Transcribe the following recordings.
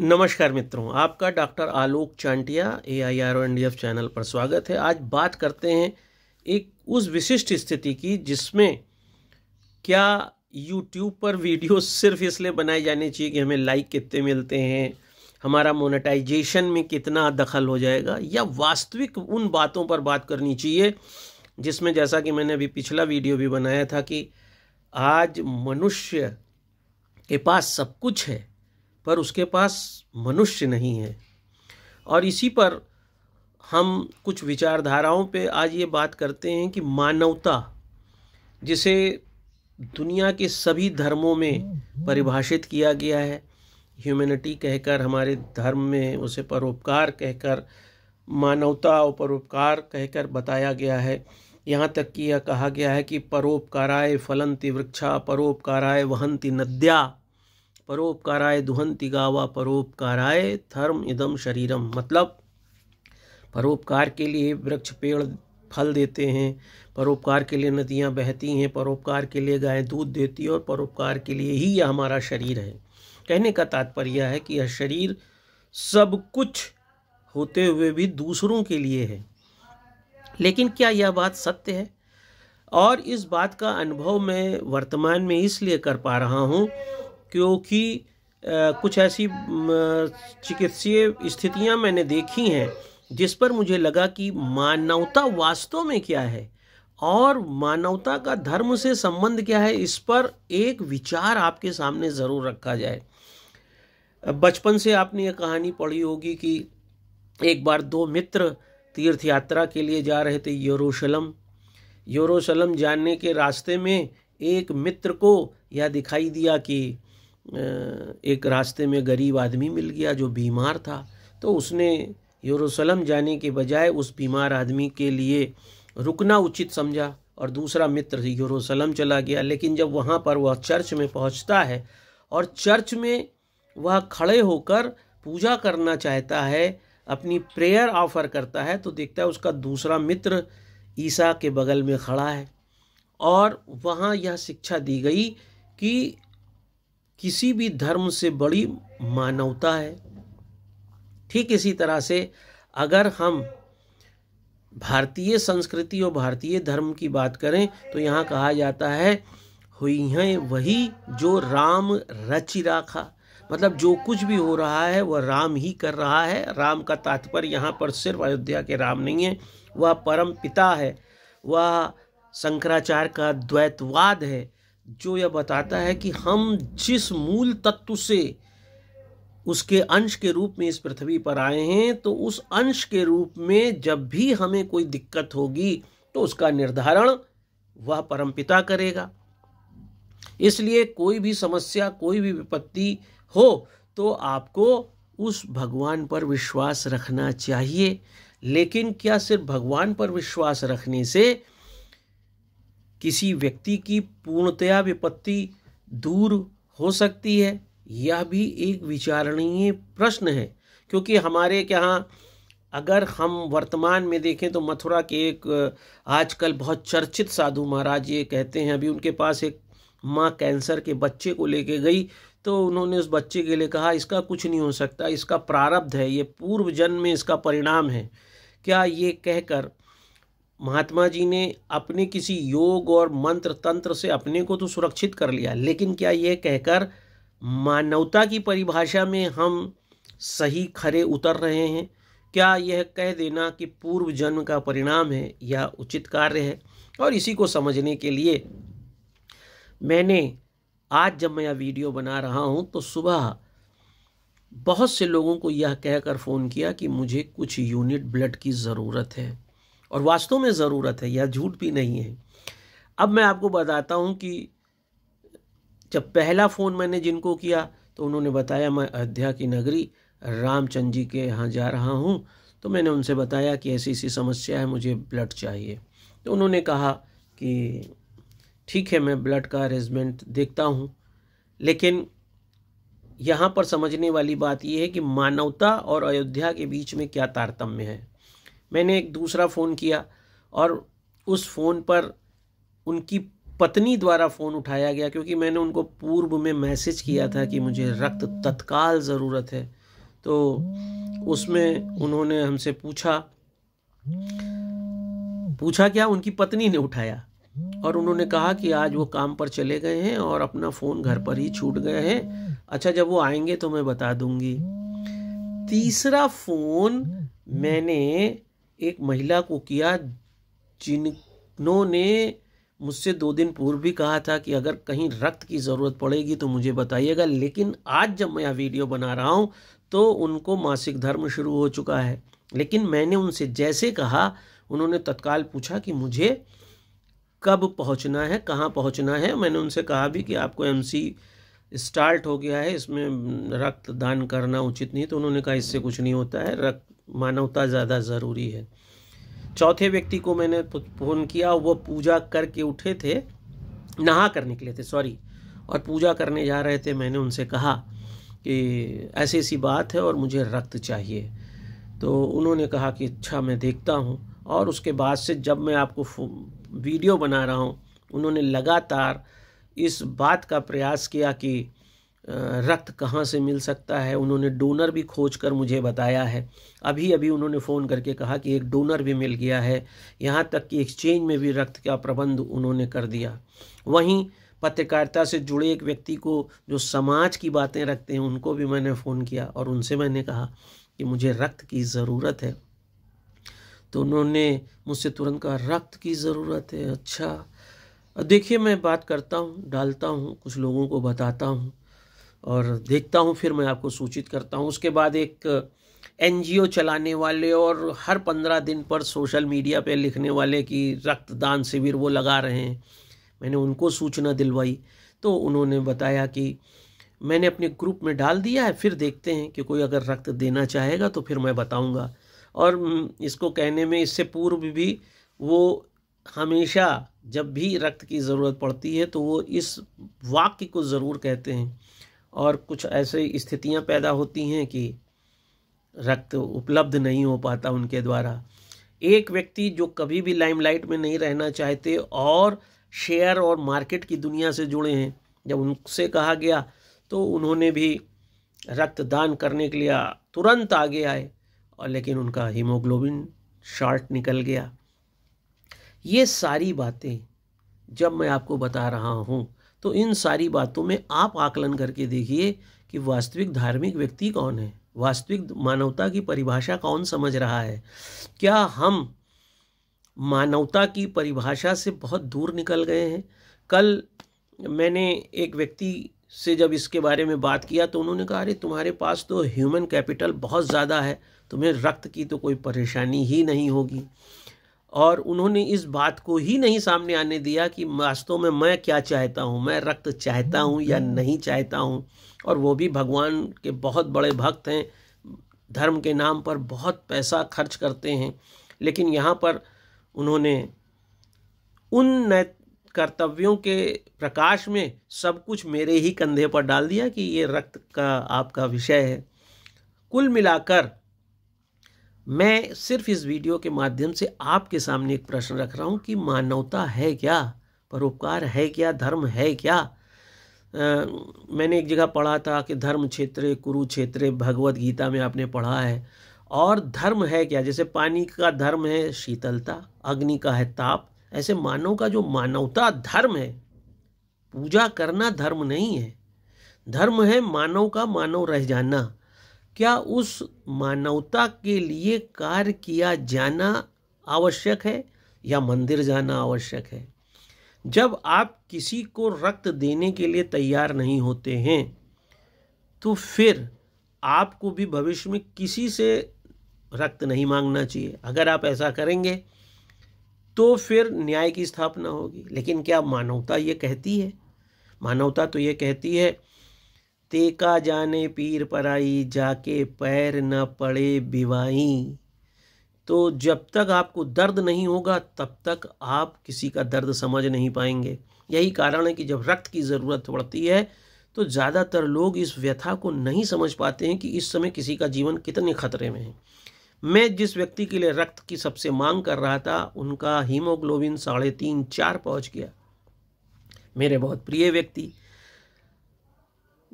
नमस्कार मित्रों आपका doctor Alok Chantia A I R O N D F channel पर स्वागत है आज बात करते हैं एक उस विशिष्ट स्थिति की जिसमें क्या यूट्यूब पर वीडियो सिर्फ इसलिए बनाए जाने चाहिए कि हमें लाइक कितने मिलते हैं हमारा मोनेटाइजेशन में कितना दखल हो जाएगा या वास्तविक उन बातों पर बात करनी चाहिए जिसमें जैसा कि मैंने अभी पिछला वीडियो भी बनाया था कि आज मनुष्य के पास सब कुछ है पर उसके पास मनुष्य नहीं है और इसी पर हम कुछ विचारधाराओं पे आज ये बात करते हैं कि मानवता जिसे दुनिया के सभी धर्मों में परिभाषित किया गया है ह्यूमैनिटी कहकर हमारे धर्म में उसे परोपकार कहकर मानवता और परोपकार कहकर बताया गया है यहाँ तक कि यह कहा गया है कि परोपकाराय फलंति वृक्षा परोपकाराय वहंती नद्या परोपकाराय दुहंति गावा परोपकाराय धर्म इदम शरीरम मतलब परोपकार के लिए वृक्ष पेड़ फल देते हैं परोपकार के लिए नदियाँ बहती हैं परोपकार के लिए गाय दूध देती है और परोपकार के लिए ही यह हमारा शरीर है कहने का तात्पर्य है कि यह शरीर सब कुछ होते हुए भी दूसरों के लिए है लेकिन क्या यह बात सत्य है और इस बात का अनुभव मैं वर्तमान में इसलिए कर पा रहा हूँ क्योंकि कुछ ऐसी चिकित्सीय स्थितियां मैंने देखी हैं जिस पर मुझे लगा कि मानवता वास्तव में क्या है और मानवता का धर्म से संबंध क्या है इस पर एक विचार आपके सामने ज़रूर रखा जाए बचपन से आपने ये कहानी पढ़ी होगी कि एक बार दो मित्र तीर्थ यात्रा के लिए जा रहे थे यरूशलम यरूशलम जाने के रास्ते में एक मित्र को यह दिखाई दिया कि एक रास्ते में गरीब आदमी मिल गया जो बीमार था तो उसने यरूशलेम जाने के बजाय उस बीमार आदमी के लिए रुकना उचित समझा और दूसरा मित्र यरूशलेम चला गया लेकिन जब वहाँ पर वह चर्च में पहुँचता है और चर्च में वह खड़े होकर पूजा करना चाहता है अपनी प्रेयर ऑफर करता है तो देखता है उसका दूसरा मित्र ईसा के बगल में खड़ा है और वहाँ यह शिक्षा दी गई कि किसी भी धर्म से बड़ी मानवता है ठीक इसी तरह से अगर हम भारतीय संस्कृति और भारतीय धर्म की बात करें तो यहाँ कहा जाता है हुई हैं वही जो राम रचि राखा मतलब जो कुछ भी हो रहा है वह राम ही कर रहा है राम का तात्पर्य यहाँ पर सिर्फ अयोध्या के राम नहीं है वह परम पिता है वह शंकराचार्य का द्वैतवाद है जो यह बताता है कि हम जिस मूल तत्व से उसके अंश के रूप में इस पृथ्वी पर आए हैं तो उस अंश के रूप में जब भी हमें कोई दिक्कत होगी तो उसका निर्धारण वह परमपिता करेगा इसलिए कोई भी समस्या कोई भी विपत्ति हो तो आपको उस भगवान पर विश्वास रखना चाहिए लेकिन क्या सिर्फ भगवान पर विश्वास रखने से किसी व्यक्ति की पूर्णतया विपत्ति दूर हो सकती है यह भी एक विचारणीय प्रश्न है क्योंकि हमारे यहाँ अगर हम वर्तमान में देखें तो मथुरा के एक आजकल बहुत चर्चित साधु महाराज ये कहते हैं अभी उनके पास एक माँ कैंसर के बच्चे को लेके गई तो उन्होंने उस बच्चे के लिए कहा इसका कुछ नहीं हो सकता इसका प्रारब्ध है ये पूर्व जन्म में इसका परिणाम है क्या ये कहकर महात्मा जी ने अपने किसी योग और मंत्र तंत्र से अपने को तो सुरक्षित कर लिया लेकिन क्या यह कहकर मानवता की परिभाषा में हम सही खरे उतर रहे हैं क्या यह कह देना कि पूर्व जन्म का परिणाम है या उचित कार्य है और इसी को समझने के लिए मैंने आज जब मैं यह वीडियो बना रहा हूँ तो सुबह बहुत से लोगों को यह कहकर फ़ोन किया कि मुझे कुछ यूनिट ब्लड की ज़रूरत है और वास्तव में ज़रूरत है यह झूठ भी नहीं है अब मैं आपको बताता हूँ कि जब पहला फ़ोन मैंने जिनको किया तो उन्होंने बताया मैं अयोध्या की नगरी रामचंद जी के यहाँ जा रहा हूँ तो मैंने उनसे बताया कि ऐसी ऐसी समस्या है मुझे ब्लड चाहिए तो उन्होंने कहा कि ठीक है मैं ब्लड का अरेंजमेंट देखता हूँ लेकिन यहाँ पर समझने वाली बात यह है कि मानवता और अयोध्या के बीच में क्या तारतम्य है मैंने एक दूसरा फ़ोन किया और उस फ़ोन पर उनकी पत्नी द्वारा फ़ोन उठाया गया क्योंकि मैंने उनको पूर्व में मैसेज किया था कि मुझे रक्त तत्काल ज़रूरत है तो उसमें उन्होंने हमसे पूछा पूछा क्या उनकी पत्नी ने उठाया और उन्होंने कहा कि आज वो काम पर चले गए हैं और अपना फ़ोन घर पर ही छूट गए हैं अच्छा जब वो आएंगे तो मैं बता दूंगी तीसरा फ़ोन मैंने एक महिला को किया जिन्होंने मुझसे दो दिन पूर्व भी कहा था कि अगर कहीं रक्त की ज़रूरत पड़ेगी तो मुझे बताइएगा लेकिन आज जब मैं यह वीडियो बना रहा हूँ तो उनको मासिक धर्म शुरू हो चुका है लेकिन मैंने उनसे जैसे कहा उन्होंने तत्काल पूछा कि मुझे कब पहुँचना है कहाँ पहुँचना है मैंने उनसे कहा भी कि आपको एम स्टार्ट हो गया है इसमें रक्त दान करना उचित नहीं तो उन्होंने कहा इससे कुछ नहीं होता है रक्त मानवता ज़्यादा ज़रूरी है चौथे व्यक्ति को मैंने फ़ोन किया वो पूजा करके उठे थे नहा कर निकले थे सॉरी और पूजा करने जा रहे थे मैंने उनसे कहा कि ऐसी ऐसी बात है और मुझे रक्त चाहिए तो उन्होंने कहा कि अच्छा मैं देखता हूँ और उसके बाद से जब मैं आपको वीडियो बना रहा हूँ उन्होंने लगातार इस बात का प्रयास किया कि रक्त कहाँ से मिल सकता है उन्होंने डोनर भी खोज कर मुझे बताया है अभी अभी उन्होंने फ़ोन करके कहा कि एक डोनर भी मिल गया है यहाँ तक कि एक्सचेंज में भी रक्त का प्रबंध उन्होंने कर दिया वहीं पत्रकारिता से जुड़े एक व्यक्ति को जो समाज की बातें रखते हैं उनको भी मैंने फ़ोन किया और उनसे मैंने कहा कि मुझे रक्त की ज़रूरत है तो उन्होंने मुझसे तुरंत कहा रक्त की ज़रूरत है अच्छा देखिए मैं बात करता हूँ डालता हूँ कुछ लोगों को बताता हूँ और देखता हूँ फिर मैं आपको सूचित करता हूँ उसके बाद एक एन चलाने वाले और हर पंद्रह दिन पर सोशल मीडिया पे लिखने वाले कि रक्तदान शिविर वो लगा रहे हैं मैंने उनको सूचना दिलवाई तो उन्होंने बताया कि मैंने अपने ग्रुप में डाल दिया है फिर देखते हैं कि कोई अगर रक्त देना चाहेगा तो फिर मैं बताऊंगा और इसको कहने में इससे पूर्व भी वो हमेशा जब भी रक्त की ज़रूरत पड़ती है तो वो इस वाक्य को ज़रूर कहते हैं और कुछ ऐसे स्थितियां पैदा होती हैं कि रक्त उपलब्ध नहीं हो पाता उनके द्वारा एक व्यक्ति जो कभी भी लाइमलाइट में नहीं रहना चाहते और शेयर और मार्केट की दुनिया से जुड़े हैं जब उनसे कहा गया तो उन्होंने भी रक्तदान करने के लिए तुरंत आगे आए और लेकिन उनका हीमोग्लोबिन शॉर्ट निकल गया ये सारी बातें जब मैं आपको बता रहा हूँ तो इन सारी बातों में आप आकलन करके देखिए कि वास्तविक धार्मिक व्यक्ति कौन है वास्तविक मानवता की परिभाषा कौन समझ रहा है क्या हम मानवता की परिभाषा से बहुत दूर निकल गए हैं कल मैंने एक व्यक्ति से जब इसके बारे में बात किया तो उन्होंने कहा अरे तुम्हारे पास तो ह्यूमन कैपिटल बहुत ज़्यादा है तुम्हें रक्त की तो कोई परेशानी ही नहीं होगी और उन्होंने इस बात को ही नहीं सामने आने दिया कि वास्तव में मैं क्या चाहता हूँ मैं रक्त चाहता हूँ या नहीं चाहता हूँ और वो भी भगवान के बहुत बड़े भक्त हैं धर्म के नाम पर बहुत पैसा खर्च करते हैं लेकिन यहाँ पर उन्होंने उन कर्तव्यों के प्रकाश में सब कुछ मेरे ही कंधे पर डाल दिया कि ये रक्त का आपका विषय है कुल मिलाकर मैं सिर्फ इस वीडियो के माध्यम से आपके सामने एक प्रश्न रख रहा हूँ कि मानवता है क्या परोपकार है क्या धर्म है क्या आ, मैंने एक जगह पढ़ा था कि धर्म क्षेत्र कुरुक्षेत्र भगवत गीता में आपने पढ़ा है और धर्म है क्या जैसे पानी का धर्म है शीतलता अग्नि का है ताप ऐसे मानव का जो मानवता धर्म है पूजा करना धर्म नहीं है धर्म है मानव का मानव रह जाना क्या उस मानवता के लिए कार्य किया जाना आवश्यक है या मंदिर जाना आवश्यक है जब आप किसी को रक्त देने के लिए तैयार नहीं होते हैं तो फिर आपको भी भविष्य में किसी से रक्त नहीं मांगना चाहिए अगर आप ऐसा करेंगे तो फिर न्याय की स्थापना होगी लेकिन क्या मानवता ये कहती है मानवता तो ये कहती है तेका जाने पीर पराई जाके पैर न पड़े बिवाई तो जब तक आपको दर्द नहीं होगा तब तक आप किसी का दर्द समझ नहीं पाएंगे यही कारण है कि जब रक्त की ज़रूरत पड़ती है तो ज़्यादातर लोग इस व्यथा को नहीं समझ पाते हैं कि इस समय किसी का जीवन कितने खतरे में है मैं जिस व्यक्ति के लिए रक्त की सबसे मांग कर रहा था उनका हीमोग्लोबिन साढ़े तीन चार पहुँच गया मेरे बहुत प्रिय व्यक्ति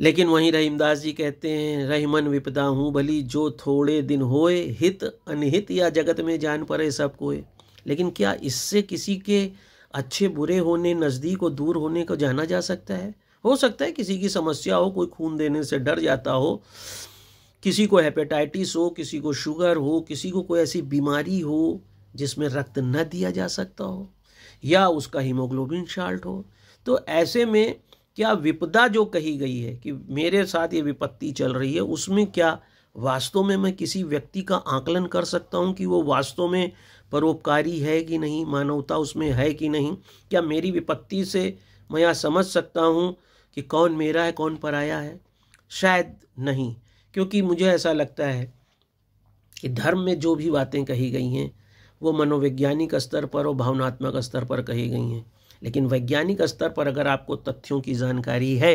लेकिन वहीं रहीमदास जी कहते हैं रहीमन विपदा हूँ भली जो थोड़े दिन होए हित अनहित या जगत में जान पड़े सब कोए लेकिन क्या इससे किसी के अच्छे बुरे होने नज़दीक और दूर होने को जाना जा सकता है हो सकता है किसी की समस्या हो कोई खून देने से डर जाता हो किसी को हेपेटाइटिस हो किसी को शुगर हो किसी को कोई ऐसी बीमारी हो जिसमें रक्त न दिया जा सकता हो या उसका हीमोग्लोबिन शार्ट हो तो ऐसे में क्या विपदा जो कही गई है कि मेरे साथ ये विपत्ति चल रही है उसमें क्या वास्तव में मैं किसी व्यक्ति का आकलन कर सकता हूँ कि वो वास्तव में परोपकारी है कि नहीं मानवता उसमें है कि नहीं क्या मेरी विपत्ति से मैं यह समझ सकता हूँ कि कौन मेरा है कौन पराया है शायद नहीं क्योंकि मुझे ऐसा लगता है कि धर्म में जो भी बातें कही गई हैं वो मनोवैज्ञानिक स्तर पर और भावनात्मक स्तर पर कही गई हैं लेकिन वैज्ञानिक स्तर पर अगर आपको तथ्यों की जानकारी है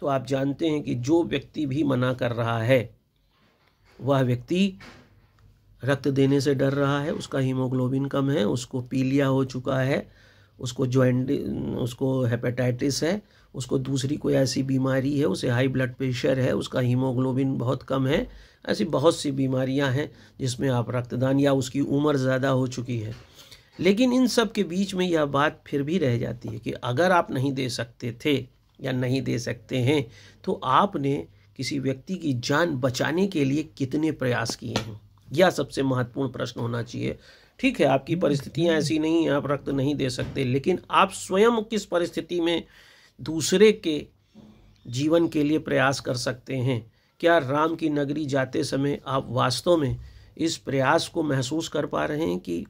तो आप जानते हैं कि जो व्यक्ति भी मना कर रहा है वह व्यक्ति रक्त देने से डर रहा है उसका हीमोग्लोबिन कम है उसको पीलिया हो चुका है उसको ज्वाइंट उसको हेपेटाइटिस है उसको दूसरी कोई ऐसी बीमारी है उसे हाई ब्लड प्रेशर है उसका हीमोग्लोबिन बहुत कम है ऐसी बहुत सी बीमारियां हैं जिसमें आप रक्तदान या उसकी उम्र ज़्यादा हो चुकी है लेकिन इन सब के बीच में यह बात फिर भी रह जाती है कि अगर आप नहीं दे सकते थे या नहीं दे सकते हैं तो आपने किसी व्यक्ति की जान बचाने के लिए कितने प्रयास किए हैं यह सबसे महत्वपूर्ण प्रश्न होना चाहिए ठीक है आपकी परिस्थितियाँ ऐसी नहीं हैं आप रक्त नहीं दे सकते लेकिन आप स्वयं किस परिस्थिति में दूसरे के जीवन के लिए प्रयास कर सकते हैं क्या राम की नगरी जाते समय आप वास्तव में इस प्रयास को महसूस कर पा रहे हैं कि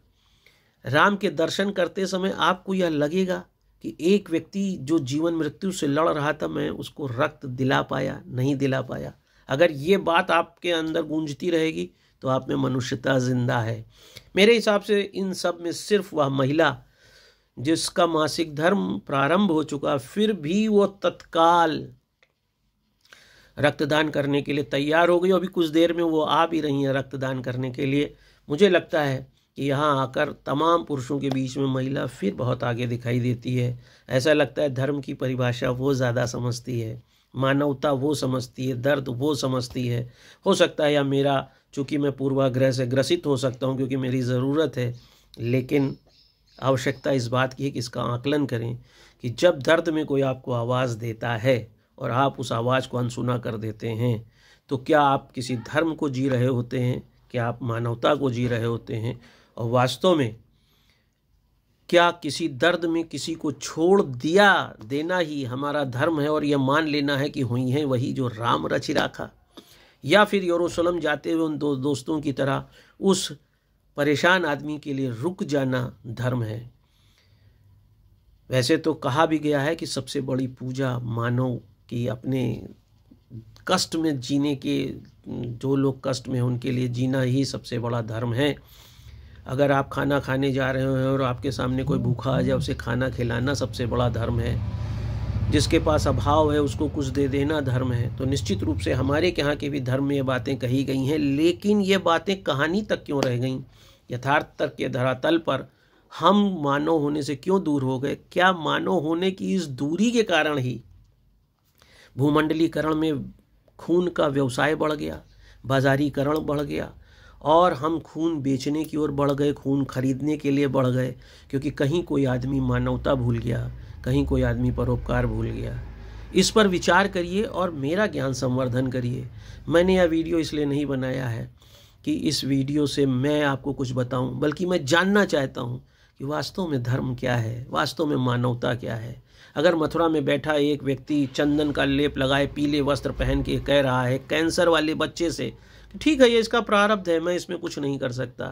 राम के दर्शन करते समय आपको यह लगेगा कि एक व्यक्ति जो जीवन मृत्यु से लड़ रहा था मैं उसको रक्त दिला पाया नहीं दिला पाया अगर ये बात आपके अंदर गूंजती रहेगी तो आप में मनुष्यता जिंदा है मेरे हिसाब से इन सब में सिर्फ वह महिला जिसका मासिक धर्म प्रारंभ हो चुका फिर भी वो तत्काल रक्तदान करने के लिए तैयार हो गई अभी कुछ देर में वो आ भी रही हैं रक्तदान करने के लिए मुझे लगता है कि यहाँ आकर तमाम पुरुषों के बीच में महिला फिर बहुत आगे दिखाई देती है ऐसा लगता है धर्म की परिभाषा वो ज़्यादा समझती है मानवता वो समझती है दर्द वो समझती है हो सकता है या मेरा चूँकि मैं पूर्वाग्रह से ग्रसित हो सकता हूँ क्योंकि मेरी ज़रूरत है लेकिन आवश्यकता इस बात की है कि इसका आकलन करें कि जब दर्द में कोई आपको आवाज़ देता है और आप उस आवाज़ को अनसुना कर देते हैं तो क्या आप किसी धर्म को जी रहे होते हैं क्या आप मानवता को जी रहे होते हैं और वास्तव में क्या किसी दर्द में किसी को छोड़ दिया देना ही हमारा धर्म है और यह मान लेना है कि हुई है वही जो राम रचि राखा या फिर यरूशलेम जाते हुए उन दो दोस्तों की तरह उस परेशान आदमी के लिए रुक जाना धर्म है वैसे तो कहा भी गया है कि सबसे बड़ी पूजा मानो कि अपने कष्ट में जीने के जो लोग कष्ट में उनके लिए जीना ही सबसे बड़ा धर्म है अगर आप खाना खाने जा रहे हो और आपके सामने कोई भूखा आ जाए उसे खाना खिलाना सबसे बड़ा धर्म है जिसके पास अभाव है उसको कुछ दे देना धर्म है तो निश्चित रूप से हमारे यहाँ के भी धर्म में ये बातें कही गई हैं लेकिन ये बातें कहानी तक क्यों रह गईं यथार्थ तक के धरातल पर हम मानव होने से क्यों दूर हो गए क्या मानव होने की इस दूरी के कारण ही भूमंडलीकरण में खून का व्यवसाय बढ़ गया बाजारीकरण बढ़ गया और हम खून बेचने की ओर बढ़ गए खून खरीदने के लिए बढ़ गए क्योंकि कहीं कोई आदमी मानवता भूल गया कहीं कोई आदमी परोपकार भूल गया इस पर विचार करिए और मेरा ज्ञान संवर्धन करिए मैंने यह वीडियो इसलिए नहीं बनाया है कि इस वीडियो से मैं आपको कुछ बताऊं बल्कि मैं जानना चाहता हूं कि वास्तव में धर्म क्या है वास्तव में मानवता क्या है अगर मथुरा में बैठा एक व्यक्ति चंदन का लेप लगाए पीले वस्त्र पहन के कह रहा है कैंसर वाले बच्चे से ठीक है ये इसका प्रारब्ध है मैं इसमें कुछ नहीं कर सकता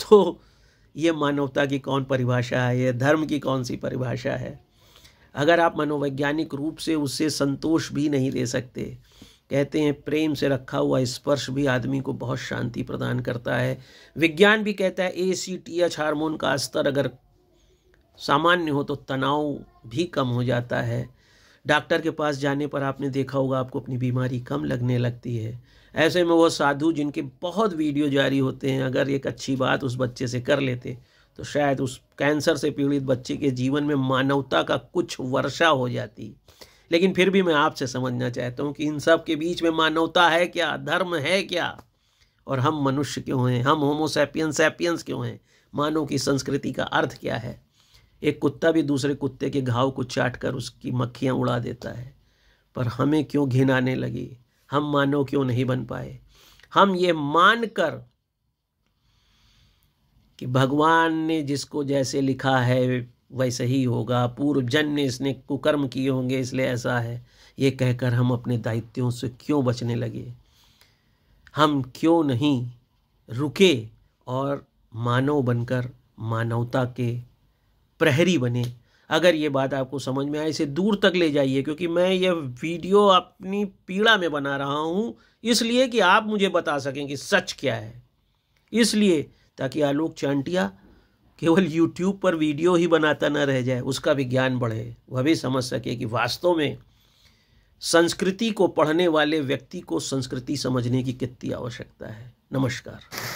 तो ये मानवता की कौन परिभाषा है ये धर्म की कौन सी परिभाषा है अगर आप मनोवैज्ञानिक रूप से उससे संतोष भी नहीं दे सकते कहते हैं प्रेम से रखा हुआ स्पर्श भी आदमी को बहुत शांति प्रदान करता है विज्ञान भी कहता है A C T H hormone का स्तर अगर सामान्य हो तो तनाव भी कम हो जाता है डॉक्टर के पास जाने पर आपने देखा होगा आपको अपनी बीमारी कम लगने लगती है ऐसे में वो साधु जिनके बहुत वीडियो जारी होते हैं अगर एक अच्छी बात उस बच्चे से कर लेते तो शायद उस कैंसर से पीड़ित बच्चे के जीवन में मानवता का कुछ वर्षा हो जाती लेकिन फिर भी मैं आपसे समझना चाहता हूँ कि इन सब के बीच में मानवता है क्या धर्म है क्या और हम मनुष्य क्यों हैं हम होमोसैपियन सैपियंस क्यों हैं मानव की संस्कृति का अर्थ क्या है एक कुत्ता भी दूसरे कुत्ते के घाव को चाट कर उसकी मक्खियाँ उड़ा देता है पर हमें क्यों घिन आने लगी हम मानव क्यों नहीं बन पाए हम ये मान कर कि भगवान ने जिसको जैसे लिखा है वैसे ही होगा पूर्व जन ने इसने कुकर्म किए होंगे इसलिए ऐसा है ये कहकर हम अपने दायित्वों से क्यों बचने लगे हम क्यों नहीं रुके और मानव बनकर मानवता के प्रहरी बने अगर ये बात आपको समझ में आए इसे दूर तक ले जाइए क्योंकि मैं ये वीडियो अपनी पीड़ा में बना रहा हूँ इसलिए कि आप मुझे बता सकें कि सच क्या है इसलिए ताकि आलोक चांटिया केवल यूट्यूब पर वीडियो ही बनाता न रह जाए उसका भी ज्ञान बढ़े वह भी समझ सके कि वास्तव में संस्कृति को पढ़ने वाले व्यक्ति को संस्कृति समझने की कितनी आवश्यकता है नमस्कार